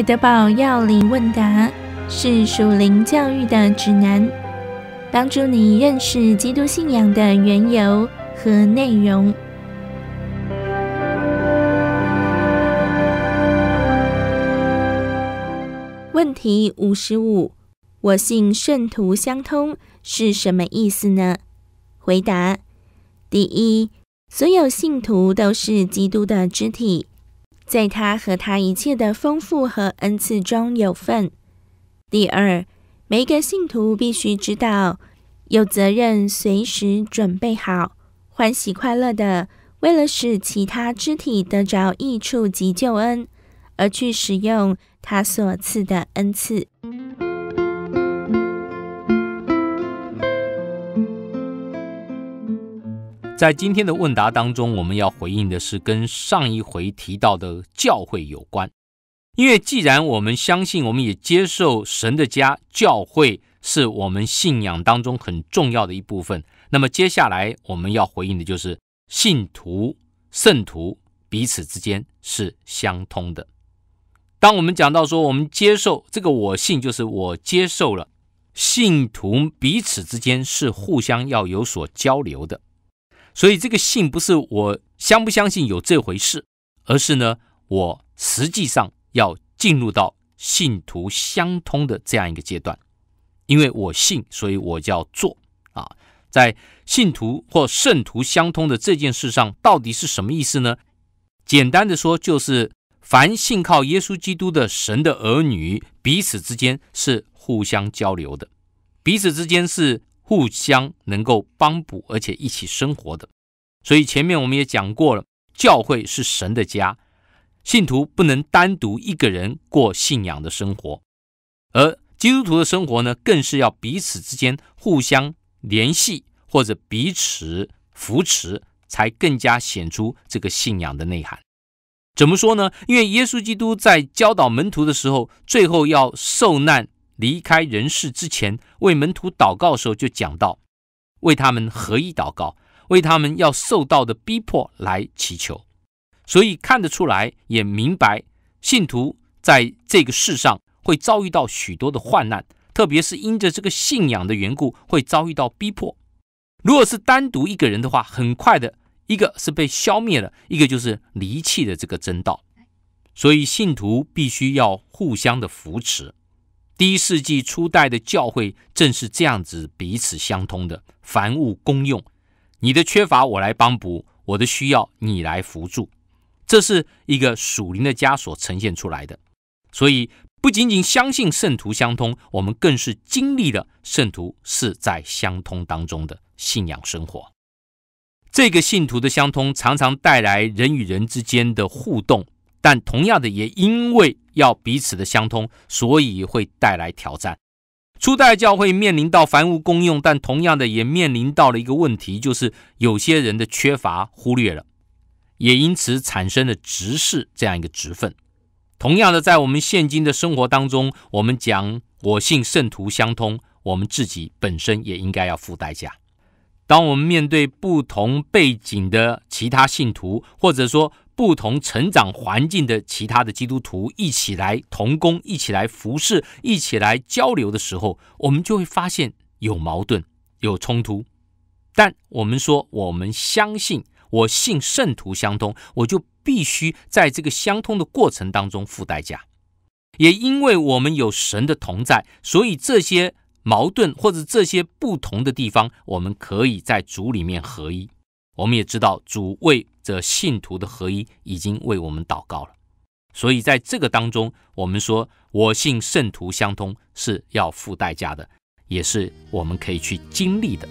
爱德堡要领问答》是属灵教育的指南，帮助你认识基督信仰的缘由和内容。问题五十五：我信圣徒相通是什么意思呢？回答：第一，所有信徒都是基督的肢体。在他和他一切的丰富和恩赐中有份。第二，每一个信徒必须知道，有责任随时准备好欢喜快乐的，为了使其他肢体得着益处及救恩，而去使用他所赐的恩赐。在今天的问答当中，我们要回应的是跟上一回提到的教会有关，因为既然我们相信，我们也接受神的家教会是我们信仰当中很重要的一部分。那么接下来我们要回应的就是信徒、圣徒彼此之间是相通的。当我们讲到说我们接受这个我信，就是我接受了信徒彼此之间是互相要有所交流的。所以这个信不是我相不相信有这回事，而是呢，我实际上要进入到信徒相通的这样一个阶段。因为我信，所以我就要做啊。在信徒或圣徒相通的这件事上，到底是什么意思呢？简单的说，就是凡信靠耶稣基督的神的儿女，彼此之间是互相交流的，彼此之间是。互相能够帮补，而且一起生活的。所以前面我们也讲过了，教会是神的家，信徒不能单独一个人过信仰的生活。而基督徒的生活呢，更是要彼此之间互相联系或者彼此扶持，才更加显出这个信仰的内涵。怎么说呢？因为耶稣基督在教导门徒的时候，最后要受难。离开人世之前，为门徒祷告的时候，就讲到为他们合一祷告，为他们要受到的逼迫来祈求。所以看得出来，也明白信徒在这个世上会遭遇到许多的患难，特别是因着这个信仰的缘故，会遭遇到逼迫。如果是单独一个人的话，很快的一个是被消灭了，一个就是离弃的这个真道。所以信徒必须要互相的扶持。第一世纪初代的教会正是这样子彼此相通的，凡物公用，你的缺乏我来帮补，我的需要你来扶助，这是一个属灵的家所呈现出来的。所以，不仅仅相信圣徒相通，我们更是经历了圣徒是在相通当中的信仰生活。这个信徒的相通，常常带来人与人之间的互动。但同样的，也因为要彼此的相通，所以会带来挑战。初代教会面临到凡物公用，但同样的也面临到了一个问题，就是有些人的缺乏忽略了，也因此产生了执事这样一个职分。同样的，在我们现今的生活当中，我们讲我信圣徒相通，我们自己本身也应该要付代价。当我们面对不同背景的其他信徒，或者说，不同成长环境的其他的基督徒一起来同工、一起来服侍、一起来交流的时候，我们就会发现有矛盾、有冲突。但我们说，我们相信我信圣徒相通，我就必须在这个相通的过程当中付代价。也因为我们有神的同在，所以这些矛盾或者这些不同的地方，我们可以在主里面合一。我们也知道，主为这信徒的合一已经为我们祷告了。所以，在这个当中，我们说，我信圣徒相通是要付代价的，也是我们可以去经历的。